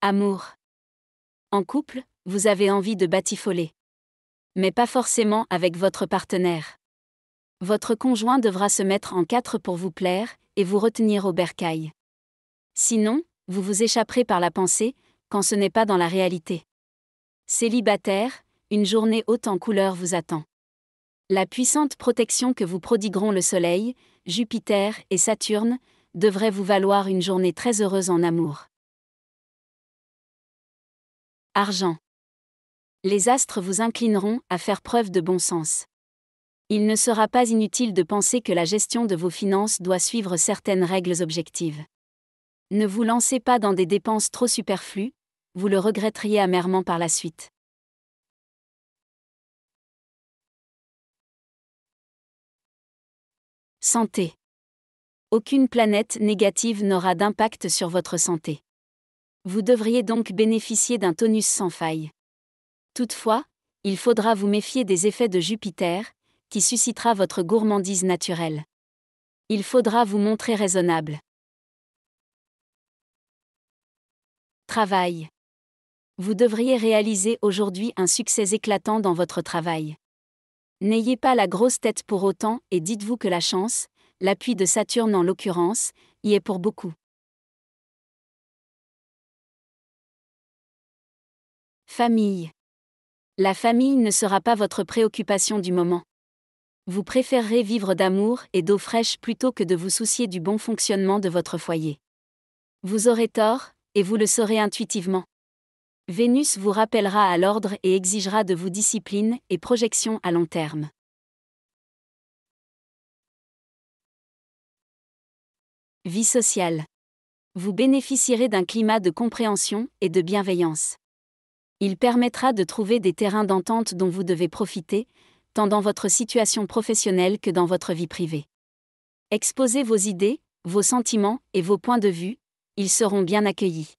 Amour. En couple, vous avez envie de batifoler. Mais pas forcément avec votre partenaire. Votre conjoint devra se mettre en quatre pour vous plaire et vous retenir au bercail. Sinon, vous vous échapperez par la pensée, quand ce n'est pas dans la réalité. Célibataire, une journée haute en couleurs vous attend. La puissante protection que vous prodigueront le Soleil, Jupiter et Saturne devrait vous valoir une journée très heureuse en amour. Argent. Les astres vous inclineront à faire preuve de bon sens. Il ne sera pas inutile de penser que la gestion de vos finances doit suivre certaines règles objectives. Ne vous lancez pas dans des dépenses trop superflues, vous le regretteriez amèrement par la suite. Santé. Aucune planète négative n'aura d'impact sur votre santé. Vous devriez donc bénéficier d'un tonus sans faille. Toutefois, il faudra vous méfier des effets de Jupiter, qui suscitera votre gourmandise naturelle. Il faudra vous montrer raisonnable. Travail. Vous devriez réaliser aujourd'hui un succès éclatant dans votre travail. N'ayez pas la grosse tête pour autant et dites-vous que la chance, l'appui de Saturne en l'occurrence, y est pour beaucoup. Famille. La famille ne sera pas votre préoccupation du moment. Vous préférerez vivre d'amour et d'eau fraîche plutôt que de vous soucier du bon fonctionnement de votre foyer. Vous aurez tort, et vous le saurez intuitivement. Vénus vous rappellera à l'ordre et exigera de vous discipline et projection à long terme. Vie sociale. Vous bénéficierez d'un climat de compréhension et de bienveillance. Il permettra de trouver des terrains d'entente dont vous devez profiter, tant dans votre situation professionnelle que dans votre vie privée. Exposez vos idées, vos sentiments et vos points de vue, ils seront bien accueillis.